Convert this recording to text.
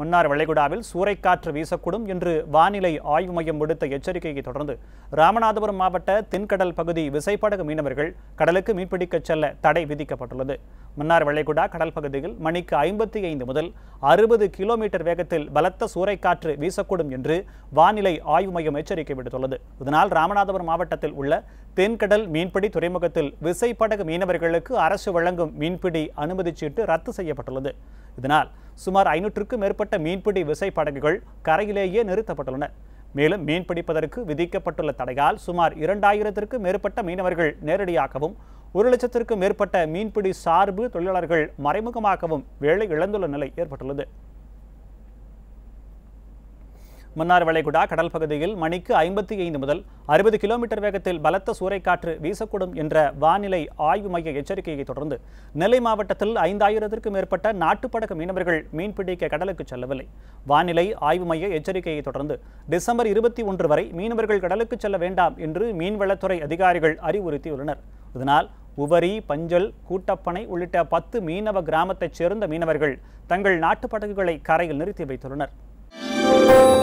மன்னார் வளைகுடாவில் சூறைக்காற்று வீசக்கூடும் என்று வானிலை ஆய்வு மையம் விடுத்த எச்சரிக்கையை தொடர்ந்து ராமநாதபுரம் மாவட்ட தென்கடல் பகுதி விசைப்படகு மீனவர்கள் கடலுக்கு மீன்பிடிக்கச் செல்ல தடை விதிக்கப்பட்டுள்ளது மன்னார் வளைகுடா கடல் பகுதியில் மணிக்கு ஐம்பத்தி ஐந்து முதல் அறுபது கிலோமீட்டர் வேகத்தில் பலத்த சூறைக்காற்று வீசக்கூடும் என்று வானிலை ஆய்வு மையம் எச்சரிக்கை விடுத்துள்ளது இதனால் ராமநாதபுரம் மாவட்டத்தில் உள்ள தென்கடல் மீன்பிடி துறைமுகத்தில் விசைப்படகு மீனவர்களுக்கு அரசு வழங்கும் மீன்பிடி அனுமதி சீட்டு ரத்து செய்யப்பட்டுள்ளது இதனால் சுமார் ஐநூற்றுக்கும் மேற்பட்ட மீன்பிடி விசை படகுகள் கரையிலேயே நிறுத்தப்பட்டுள்ளன மேலும் மீன் பிடிப்பதற்கு விதிக்கப்பட்டுள்ள தடையால் சுமார் இரண்டாயிரத்திற்கும் மேற்பட்ட மீனவர்கள் நேரடியாகவும் ஒரு லட்சத்திற்கும் மேற்பட்ட மீன்பிடி சார்பு தொழிலாளர்கள் மறைமுகமாகவும் வேலை இழந்துள்ள நிலை ஏற்பட்டுள்ளது மன்னார் வளைகுடா கடல் பகுதியில் மணிக்கு ஐம்பத்தி ஐந்து முதல் அறுபது கிலோமீட்டர் வேகத்தில் பலத்த சூறைக்காற்று வீசக்கூடும் என்ற வானிலை ஆய்வு மைய எச்சரிக்கையை தொடர்ந்து நெல்லை மாவட்டத்தில் ஐந்தாயிரத்திற்கும் மேற்பட்ட நாட்டுப்படகு மீனவர்கள் மீன்பிடிக்க கடலுக்கு செல்லவில்லை வானிலை ஆய்வு மைய எச்சரிக்கையை தொடர்ந்து டிசம்பர் இருபத்தி ஒன்று வரை மீனவர்கள் கடலுக்கு செல்ல வேண்டாம் என்று மீன்வளத்துறை அதிகாரிகள் அறிவுறுத்தியுள்ளனர் இதனால் உவரி பஞ்சல் கூட்டப்பனை உள்ளிட்ட பத்து மீனவ கிராமத்தைச் சேர்ந்த மீனவர்கள் தங்கள் நாட்டு படகுகளை கரையில் நிறுத்தி வைத்துள்ளனர்